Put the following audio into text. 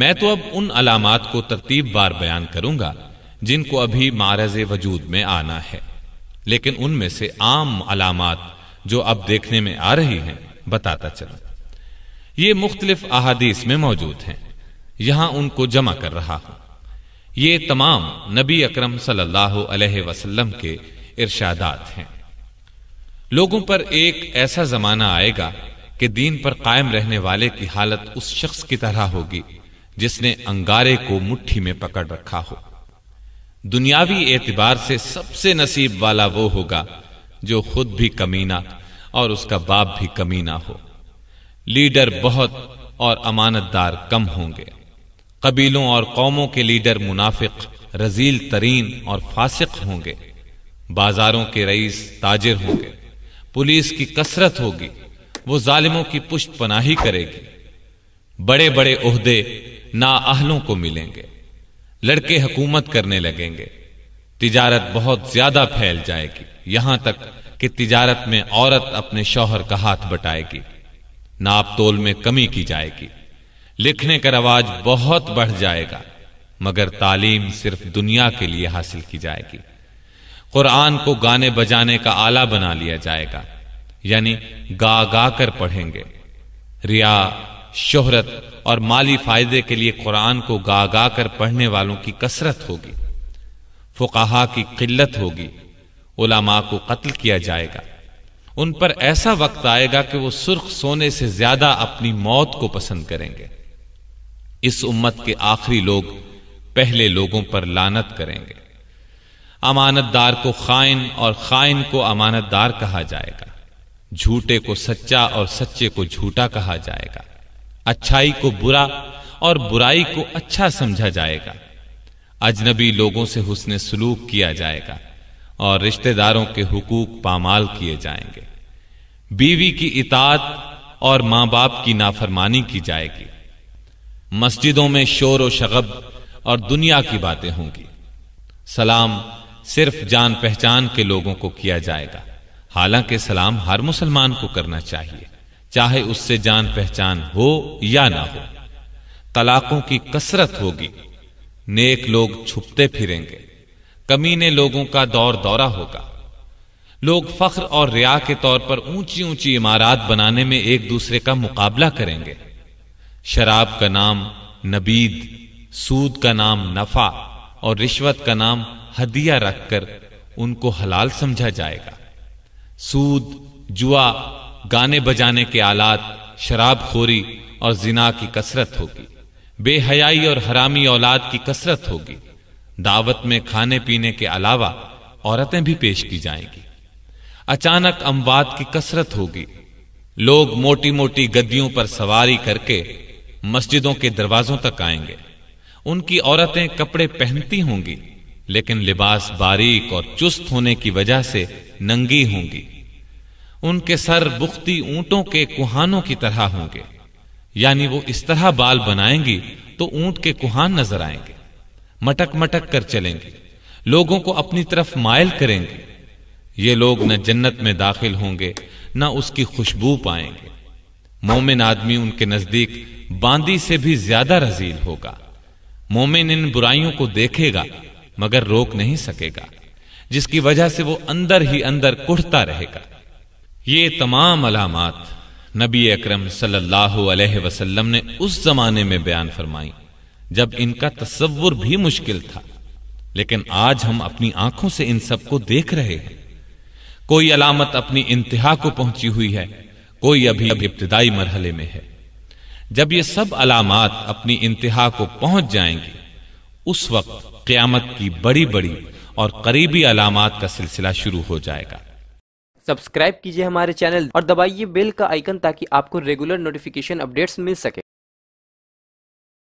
मैं तो अब उन अलामत को तरतीब बार बयान करूंगा जिनको अभी मारज वजूद में आना है लेकिन उनमें से आम अलामत जो अब देखने में आ रही हैं बताता चलू ये मुख्तलिफ अहादीस में मौजूद हैं यहां उनको जमा कर रहा हूं ये तमाम नबी अक्रम सल्लल्लाहु के इर्शादात हैं लोगों पर एक ऐसा जमाना आएगा कि दीन पर कायम रहने वाले की हालत उस शख्स की तरह होगी जिसने अंगारे को मुट्ठी में पकड़ रखा हो दुनियावी एतबार से सबसे नसीब वाला वो होगा जो खुद भी कमीना और उसका बाप भी कमीना हो लीडर बहुत और अमानतदार कम होंगे कबीलों और कौमों के लीडर मुनाफिक रजील तरीन और फासिक होंगे बाजारों के रईस ताजिर होंगे पुलिस की कसरत होगी वो जालिमों की पुष्ट पनाही करेगी बड़े बड़े उहदे नाअहलों को मिलेंगे लड़के हुकूमत करने लगेंगे तिजारत बहुत ज्यादा फैल जाएगी यहां तक कि तिजारत में औरत अपने शौहर का हाथ बटाएगी नाप तोल में कमी की जाएगी लिखने का रवाज बहुत बढ़ जाएगा मगर तालीम सिर्फ दुनिया के लिए हासिल की जाएगी कुरान को गाने बजाने का आला बना लिया जाएगा यानी गा गा कर पढ़ेंगे रिया शोहरत और माली फायदे के लिए कुरान को गा गा कर पढ़ने वालों की कसरत होगी फुकाहा की किल्लत होगी उलामा को कत्ल किया जाएगा उन पर ऐसा वक्त आएगा कि वो सुर्ख सोने से ज्यादा अपनी मौत को पसंद करेंगे इस उम्मत के आखिरी लोग पहले लोगों पर लानत करेंगे अमानतदार को खाइन और खाइन को अमानतदार कहा जाएगा झूठे को सच्चा और सच्चे को झूठा कहा जाएगा अच्छाई को बुरा और बुराई को अच्छा समझा जाएगा अजनबी लोगों से हुसन सलूक किया जाएगा और रिश्तेदारों के हुकूक पामाल किए जाएंगे बीवी की इतात और मां बाप की नाफरमानी की जाएगी मस्जिदों में शोर और शगब और दुनिया की बातें होंगी सलाम सिर्फ जान पहचान के लोगों को किया जाएगा हालांकि सलाम हर मुसलमान को करना चाहिए चाहे उससे जान पहचान हो या ना हो तलाकों की कसरत होगी नेक लोग छुपते फिरेंगे कमीने लोगों का दौर दौरा होगा लोग फख्र और रिया के तौर पर ऊंची ऊंची इमारत बनाने में एक दूसरे का मुकाबला करेंगे शराब का नाम नबीद सूद का नाम नफा और रिश्वत का नाम हदिया रखकर उनको हलाल समझा जाएगा सूद जुआ गाने बजाने के आलात शराबखोरी और जिना की कसरत होगी बेहयाई और हरामी औलाद की कसरत होगी दावत में खाने पीने के अलावा औरतें भी पेश की जाएंगी अचानक अमवात की कसरत होगी लोग मोटी मोटी गद्दियों पर सवारी करके मस्जिदों के दरवाजों तक आएंगे उनकी औरतें कपड़े पहनती होंगी लेकिन लिबास बारीक और चुस्त होने की वजह से नंगी होंगी उनके सर बुख्ती ऊंटों के कुहानों की तरह होंगे यानी वो इस तरह बाल बनाएंगी तो ऊंट के कुहान नजर आएंगे मटक मटक कर चलेंगे लोगों को अपनी तरफ मायल करेंगे ये लोग न जन्नत में दाखिल होंगे न उसकी खुशबू पाएंगे मोमिन आदमी उनके नजदीक बांदी से भी ज्यादा रजील होगा मोमिन इन बुराइयों को देखेगा मगर रोक नहीं सकेगा जिसकी वजह से वो अंदर ही अंदर कुढ़ता रहेगा ये तमाम अलामत नबी अक्रम सल्लल्लाहु ने उस जमाने में बयान फरमाई जब इनका तस्वुर भी मुश्किल था लेकिन आज हम अपनी आंखों से इन सबको देख रहे हैं कोई अलामत अपनी इंतहा को पहुंची हुई है कोई अभी अभी इब्तदाई मरहले में है जब ये सब अलामत अपनी इंतहा को पहुंच जाएंगी उस वक्त क्यामत की बड़ी बड़ी और करीबी अलामत का सिलसिला शुरू हो जाएगा सब्सक्राइब कीजिए हमारे चैनल और दबाइए बेल का आइकन ताकि आपको रेगुलर नोटिफिकेशन अपडेट्स मिल सके